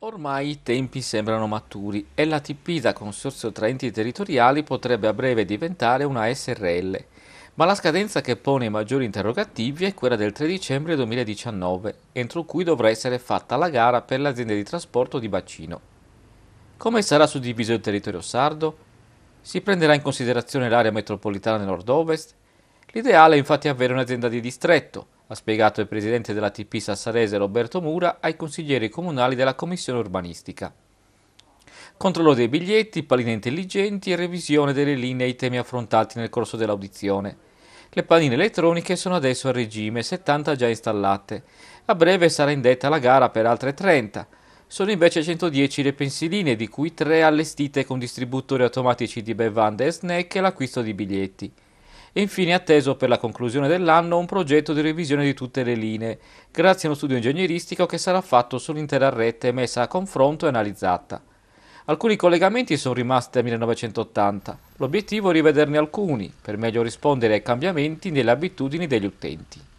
Ormai i tempi sembrano maturi e la TP da consorzio tra enti territoriali potrebbe a breve diventare una SRL, ma la scadenza che pone i maggiori interrogativi è quella del 3 dicembre 2019, entro cui dovrà essere fatta la gara per l'azienda di trasporto di bacino. Come sarà suddiviso il territorio sardo? Si prenderà in considerazione l'area metropolitana nord-ovest? L'ideale è infatti avere un'azienda di distretto, ha spiegato il presidente della TP Sassarese Roberto Mura ai consiglieri comunali della Commissione Urbanistica. Controllo dei biglietti, palline intelligenti e revisione delle linee ai temi affrontati nel corso dell'audizione. Le palline elettroniche sono adesso a regime, 70 già installate. A breve sarà indetta la gara per altre 30. Sono invece 110 le pensiline, di cui 3 allestite con distributori automatici di bevande e snack e l'acquisto di biglietti e infine atteso per la conclusione dell'anno un progetto di revisione di tutte le linee, grazie a uno studio ingegneristico che sarà fatto sull'intera rete messa a confronto e analizzata. Alcuni collegamenti sono rimasti a 1980. L'obiettivo è rivederne alcuni per meglio rispondere ai cambiamenti nelle abitudini degli utenti.